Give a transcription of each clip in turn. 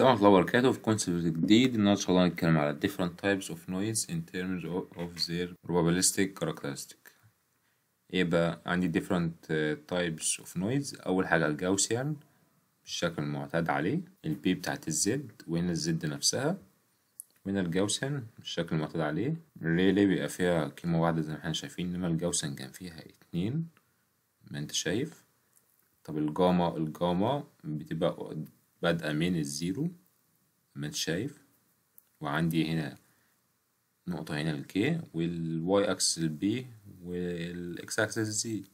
السلام عليكم ورحمة الله وبركاته في كونسبت جديد النهاردة إن شاء الله هنتكلم على different types of noise in terms of their probabilistic characteristic إيه بقى عندي different uh, types of noise أول حاجة الجاوسيان بالشكل المعتاد عليه البي بتاعت الزد وهنا الزد نفسها وهنا الجاوسيان بالشكل المعتاد عليه الريلي بيبقى فيها كلمة واحدة زي ما احنا شايفين إنما الجاوسيان كان فيها اتنين ما أنت شايف طب الجاما الجاما بتبقى بادئة من الزيرو ما انت شايف وعندي هنا نقطة هنا الكي والواي اكسس البي والاكس اكسس الزي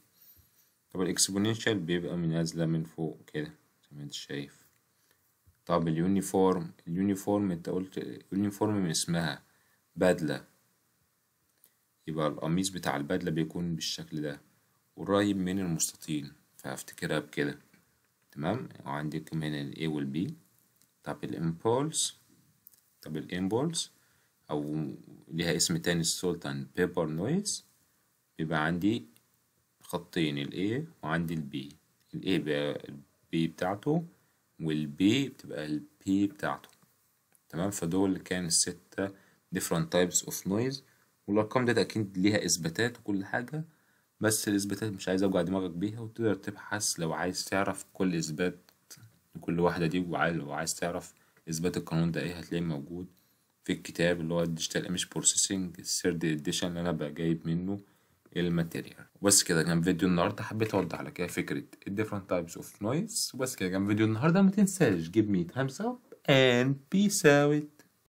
طب الاكسبوننشال بيبقى من نازلة من فوق كده زي ما انت شايف طب اليونيفورم اليونيفورم انت قلت اليونيفورم من اسمها بدلة يبقى القميص بتاع البدلة بيكون بالشكل ده قريب من المستطيل فهفتكرها بكده تمام وعندكم هنا الاي A وال B طب الامبولس طب الامبولس او ليها اسم تاني السولتان بيبر نويز بيبقى عندي خطين الاي A وعندي البي B بي A B بتاعته والبي B بتبقى البي P بتاعته تمام فدول كان الستة different types of noise والأرقام ديت أكيد ليها إثباتات وكل حاجة بس الإثباتات مش عايز أوجع دماغك بيها وتقدر تبحث لو عايز تعرف كل إثبات لكل واحدة دي ولو عايز تعرف إثبات القانون ده إيه هتلاقيه موجود في الكتاب اللي هو الديجيتال ايمج بروسيسنج الثيرد اديشن اللي انا بقى جايب منه الماتيريال بس كده كان فيديو النهارده حبيت اوضح لك ايه فكره الديفرنت تايبس اوف نويز بس كده كان فيديو النهارده ما تنساش جيب مي تايمز اب اند بيس اوت